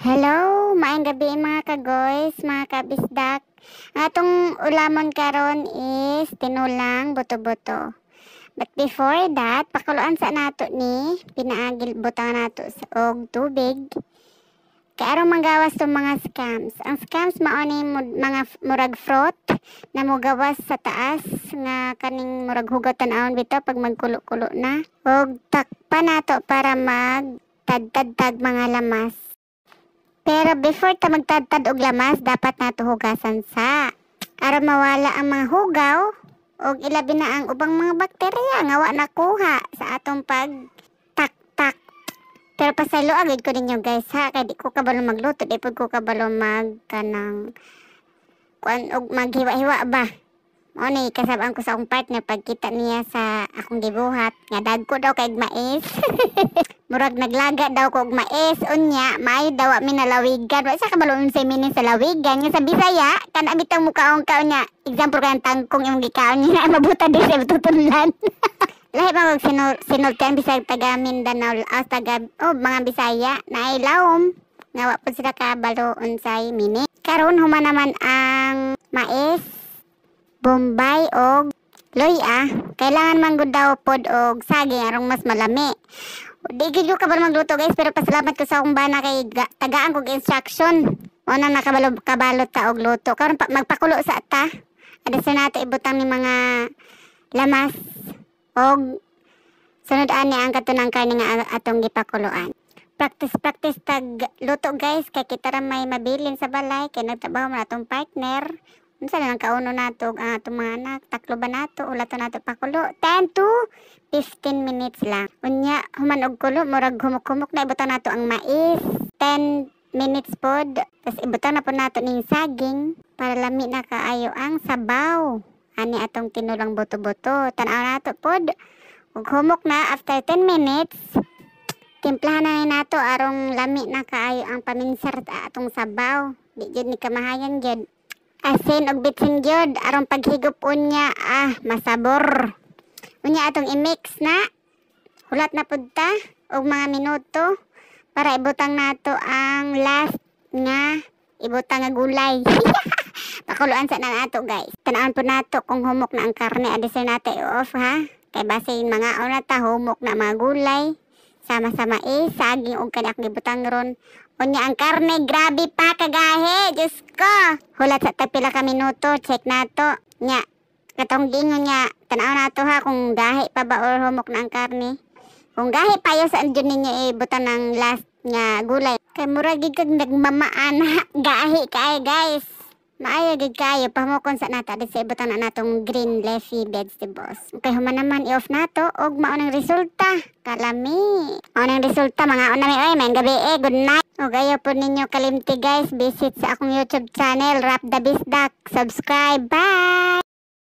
Hello, maayong gabi mga kagoys, mga kabisdak. atong ulamon karon is tinulang buto-buto. But before that, pakuluan sa nato ni pinaagil butang nato sa og tubig. Kaya manggawas to mga scams. Ang scams mao ni mga murag fraud na mugawas sa taas nga kaning murag hugot tan-awon bitaw pag magkulo-kulo na. Og takpa nato para mag tag mga lamas. Pero before ta magtadtad og lamas, dapat nato hugasan sa aron mawala ang mga hugaw ug ilabi na ang ubang mga bakterya nga wa nakuha sa atong pag tak-tak. Pero pasaylo agad ko ninyo guys ha kay di ko kabalo magluto, di pud ko kabalo mag kanang kuan og maghiwa-hiwa ba. Mo ni kasabang ko sa akong partner pagkita niya sa akong gibuhat nga dagko daw kay mais. murag naglaga daw ko og maes unya may daw mi nalawigan wa sa kabalon sa minin sa lawigan nya sa Bisaya kana bitang mukaon ka unya example kan tangkong imong gikaon nya mabuta di sa tutunlan lahi pa og sino tan bisag taga Mindanao as ah, taga oh, mga Bisaya na ilawom nga wa pud sila kabalo unsay mini karon huma naman ang maes Bombay og Loy ah, kailangan man daw pod og saging arong mas malami. Digid ko kabalo magluto guys pero pasalamat ko sa akong bana kay tagaan kog instruction. Una nakabalo kabalo ta og luto. Karon magpakulo sa ta. Ada sa nato ibutang ni mga lamas og sunod ani ang katunang karne nga atong gipakuloan. Practice practice tag luto guys kay kita ra may mabilin sa balay kay nagtabaw man atong partner unsa na lang kauno nato ang uh, atong mga anak taklo ba nato ula to nato pakulo 10 to 15 minutes lang unya human og kulo murag humukumok na ibutan nato ang mais 10 minutes pod tas ibutan na po nato ning saging para lami na kaayo ang sabaw ani atong tinulang boto-boto tan-aw nato pod ug humok na after 10 minutes timplahan na ni nato arong lami na kaayo ang paminsar atong sabaw di jud ni kamahayan gyud asin og bitsin gyud aron paghigop unya ah masabor unya atong i-mix na hulat na pud ta og mga minuto para ibutang nato ang last nga ibutang nga gulay pakuluan sa nang ato guys tanawon po nato kung humok na ang karne adisay nato i-off ha kay basin mga una ta humok na mga gulay sama-sama eh, saging og kanak gibutang ron. Unya ang karne, grabe pa kagahe, Diyos ko. Hulat sa tapila ka minuto, check nato. Nya, katong gingon nya, tanaw nato ha kung gahe pa ba or humok na ang karne. Kung gahe pa yos, andyan ninyo eh, butang ng last nga gulay. Kay mura gig kag nagmamaan gahi kay guys. Maayagig kayo, pamukon sa nata dito sa ibutan na natong green leafy vegetables. Okay, human naman i-off nato og maunang resulta. Kalami. Maunang resulta mga unami oi, may gabi eh, good night. O gayo po ninyo kalimti guys, visit sa akong YouTube channel, Rap the Beast Duck. Subscribe, bye!